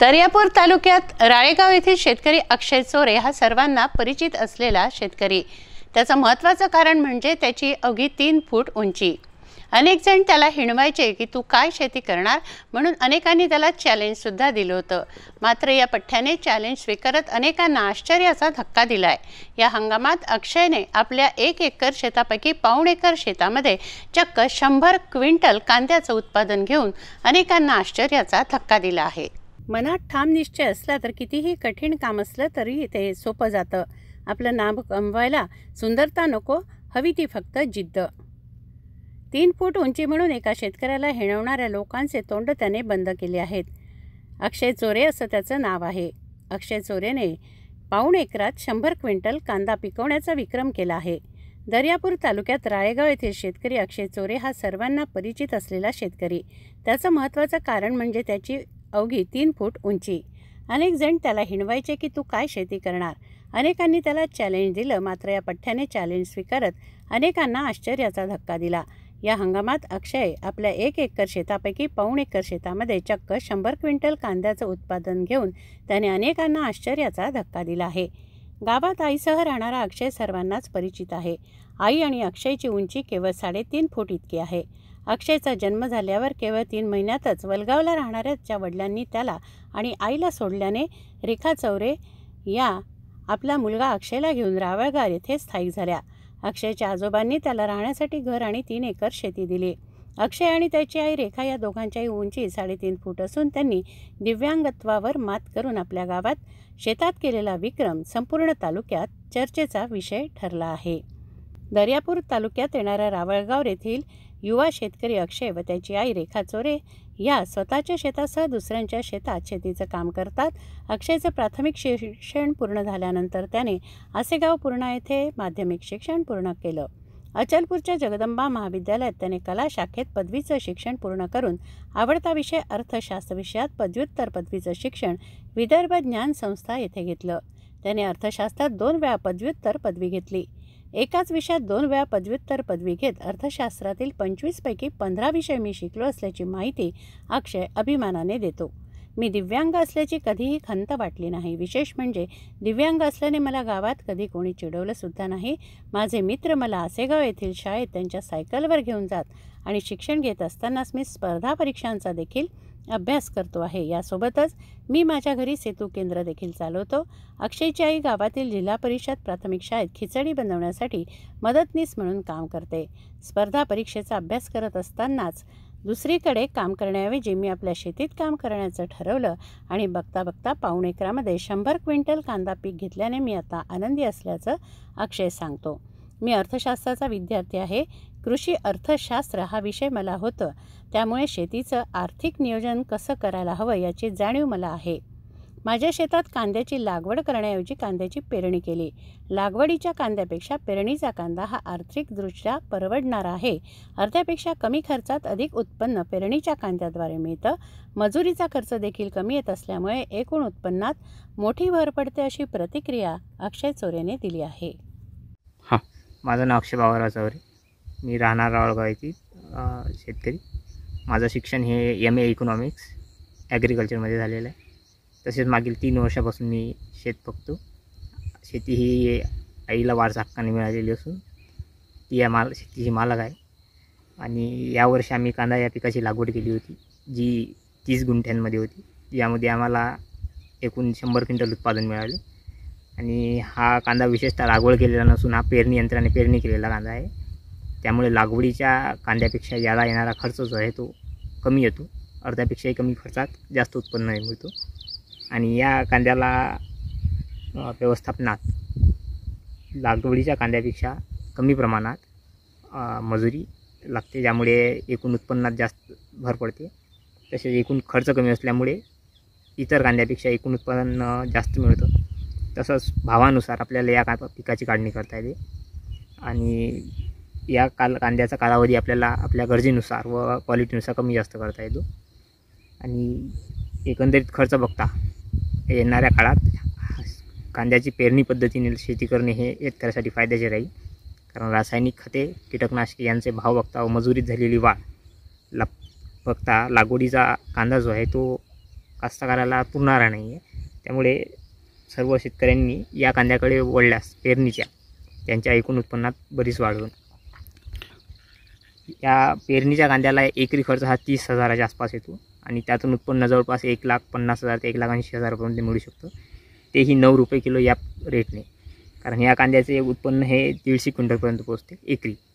दर्यापूर तालुक्यात राळेगाव येथील शेतकरी अक्षय चोरे हा सर्वांना परिचित असलेला शेतकरी त्याचं महत्त्वाचं कारण म्हणजे त्याची अवघी तीन फूट उंची अनेक जण त्याला हिणवायचे की तू काय शेती करणार म्हणून अनेकांनी त्याला चॅलेंजसुद्धा दिलं होतं मात्र या पठ्ठ्याने चॅलेंज स्वीकारत अनेकांना आश्चर्याचा धक्का दिला आहे या हंगामात अक्षयने आपल्या एक एकर शेतापैकी पाऊण एकर शेतामध्ये चक्क शंभर क्विंटल कांद्याचं उत्पादन घेऊन अनेकांना आश्चर्याचा धक्का दिला आहे मनात ठाम निश्चय असला तर कितीही कठीण काम असलं तरी ते सोपं जातं आपलं नाम कमवायला सुंदरता नको हवी ती फक्त जिद्द तीन फूट उंची म्हणून एका शेतकऱ्याला हेणवणाऱ्या लोकांचे तोंड त्याने बंद केले आहेत अक्षय चोरे असं त्याचं नाव आहे अक्षय चोरेने पाऊण एकरात शंभर क्विंटल कांदा पिकवण्याचा विक्रम केला आहे दर्यापूर तालुक्यात राळेगाव येथील शेतकरी अक्षय चोरे हा सर्वांना परिचित असलेला शेतकरी त्याचं महत्त्वाचं कारण म्हणजे त्याची अवघी तीन फूट उंची अनेक जण त्याला हिणवायचे की तू काय शेती करणार अनेकांनी त्याला चॅलेंज दिलं मात्र या पठ्ठ्याने चॅलेंज स्वीकारत अनेकांना आश्चर्याचा धक्का दिला या हंगामात अक्षय आपल्या एक एकर शेतापैकी पाऊण एकर शेतामध्ये चक्क शंभर क्विंटल कांद्याचं उत्पादन घेऊन त्याने अनेकांना आश्चर्याचा धक्का दिला आहे गावात आईसह राहणारा अक्षय सर्वांनाच परिचित आहे आई आणि अक्षयची उंची केवळ साडेतीन फूट इतकी आहे अक्षयचा जन्म झाल्यावर केवळ तीन महिन्यातच वलगावला राहणाऱ्याच्या वडिलांनी त्याला आणि आईला सोडल्याने रेखा चौरे या आपला मुलगा अक्षयला घेऊन रावळगाव येथे स्थायिक झाल्या अक्षयच्या आजोबांनी त्याला राहण्यासाठी घर आणि तीन एकर शेती दिली अक्षय आणि त्याची आई रेखा या दोघांच्याही उंची साडेतीन फूट असून त्यांनी दिव्यांगत्वावर मात करून आपल्या गावात शेतात केलेला विक्रम संपूर्ण तालुक्यात चर्चेचा विषय ठरला आहे दर्यापूर तालुक्यात येणाऱ्या रावळगाव येथील युवा शेतकरी अक्षय व त्याची आई रेखा चोरे या स्वतःच्या शेतासह दुसऱ्यांच्या शेतात शेतीचं काम करतात अक्षयचं प्राथमिक शिक्षण पूर्ण झाल्यानंतर त्याने आसेगाव पूर्णा येथे माध्यमिक शिक्षण पूर्ण केलं अचलपूरच्या जगदंबा महाविद्यालयात त्याने कला शाखेत पदवीचं शिक्षण पूर्ण करून आवडता विषय अर्थशास्त्र विषयात पदव्युत्तर पदवीचं शिक्षण विदर्भ ज्ञान संस्था येथे घेतलं त्याने अर्थशास्त्रात दोन वेळा पदव्युत्तर पदवी घेतली एकाच विषयात दोन वेळा पदव्युत्तर पदवी घेत अर्थशास्त्रातील पंचवीसपैकी पंधरा विषय मी शिकलो असल्याची माहिती अक्षय अभिमानाने देतो मी दिव्यांग असल्याची कधीही खंत वाटली नाही विशेष म्हणजे दिव्यांग असल्याने मला गावात कधी कोणी चिडवलंसुद्धा नाही माझे मित्र मला आसेगाव येथील शाळेत त्यांच्या सायकलवर घेऊन जात आणि शिक्षण घेत असतानाच मी स्पर्धा परीक्षांचा देखील अभ्यास करतो आहे यासोबतच मी माझ्या घरी सेतू केंद्र देखील चालवतो अक्षयची आई गावातील जिल्हा परिषद प्राथमिक शाळेत खिचडी बनवण्यासाठी मदतनीस म्हणून काम करते स्पर्धा परीक्षेचा अभ्यास करत असतानाच दुसरीकडे काम करण्याऐवजी मी आपल्या शेतीत काम करण्याचं ठरवलं आणि बघता बघता पाऊण एकरामध्ये शंभर क्विंटल कांदा पीक घेतल्याने मी आता आनंदी असल्याचं अक्षय सांगतो मी अर्थशास्त्राचा विद्यार्थी आहे कृषी अर्थशास्त्र हा विषय मला होतं त्यामुळे शेतीचं आर्थिक नियोजन कसं करायला हवं याची जाणीव मला आहे माझ्या शेतात कांद्याची लागवड करण्याऐवजी कांद्याची पेरणी केली लागवडीच्या कांद्यापेक्षा पेरणीचा कांदा हा आर्थिकदृष्ट्या परवडणारा आहे अर्ध्यापेक्षा कमी खर्चात अधिक उत्पन्न पेरणीच्या कांद्याद्वारे मिळतं मजुरीचा खर्च देखील कमी येत असल्यामुळे एकूण उत्पन्नात मोठी भर पडते अशी प्रतिक्रिया अक्षय चोरेने दिली आहे हां माझं नाव अक्षय बाबाराव चौरे मी राहणार राळगाव येथील शेतकरी माझं शिक्षण हे एम ए इकॉनॉमिक्स ॲग्रिकल्चरमध्ये झालेलं आहे तसेच मागील तीन वर्षापासून मी शेत बघतो शेती ही आईला वारसा हक्काने मिळालेली असून ती या माल शेतीची मालक आहे आणि यावर्षी आम्ही कांदा या पिकाची लागवड केली होती जी तीस गुंठ्यांमध्ये होती यामध्ये आम्हाला एकूण शंभर क्विंटल उत्पादन मिळाले आणि हा कांदा विशेषतः लागवड केलेला नसून हा पेरणी यंत्राने पेरणी केलेला कांदा आहे त्यामुळे लागवडीच्या कांद्यापेक्षा याला येणारा खर्च जो आहे तो कमी येतो अर्ध्यापेक्षाही कमी खर्चात जास्त उत्पन्न मिळतो आणि या कांद्याला व्यवस्थापनात लागवडीच्या कांद्यापेक्षा कमी प्रमाणात मजुरी लागते ज्यामुळे एकूण उत्पन्नात जास्त भर पडते तसेच एकूण खर्च कमी असल्यामुळे इतर कांद्यापेक्षा एकूण उत्पन्न जास्त मिळतं तसंच भावानुसार आपल्याला या का पिकाची काढणी करता येते आणि या काल कांद्याचा कालावधी आपल्याला आपल्या गरजेनुसार व क्वालिटीनुसार कमी जास्त करता येतो आणि एकंदरीत खर्च बघता येणाऱ्या काळात कांद्याची पेरणी पद्धतीने शेती करणे हे शेतकऱ्यासाठी फायद्याचे राहील कारण रासायनिक खते कीटकनाशके यांचे भाव बघता व मजुरीत झालेली वाढ ला बघता लागवडीचा कांदा जो आहे तो कास्तकाराला पुरणारा नाही आहे त्यामुळे सर्व शेतकऱ्यांनी या कांद्याकडे वळल्यास पेरणीच्या त्यांच्या एकूण उत्पन्नात बरीच वाढ होईल या पेरणीच्या कांद्याला एकरी खर्च हा तीस हजाराच्या आसपास येतो आणि त्यातून उत्पन्न जवळपास एक लाख पन्नास हजार ते एक लाख ऐंशी हजारपर्यंत मिळू शकतो तेही नऊ रुपये किलो या रेटने कारण या कांद्याचे उत्पन्न हे दीडशे क्विंटलपर्यंत पोहोचते एकरी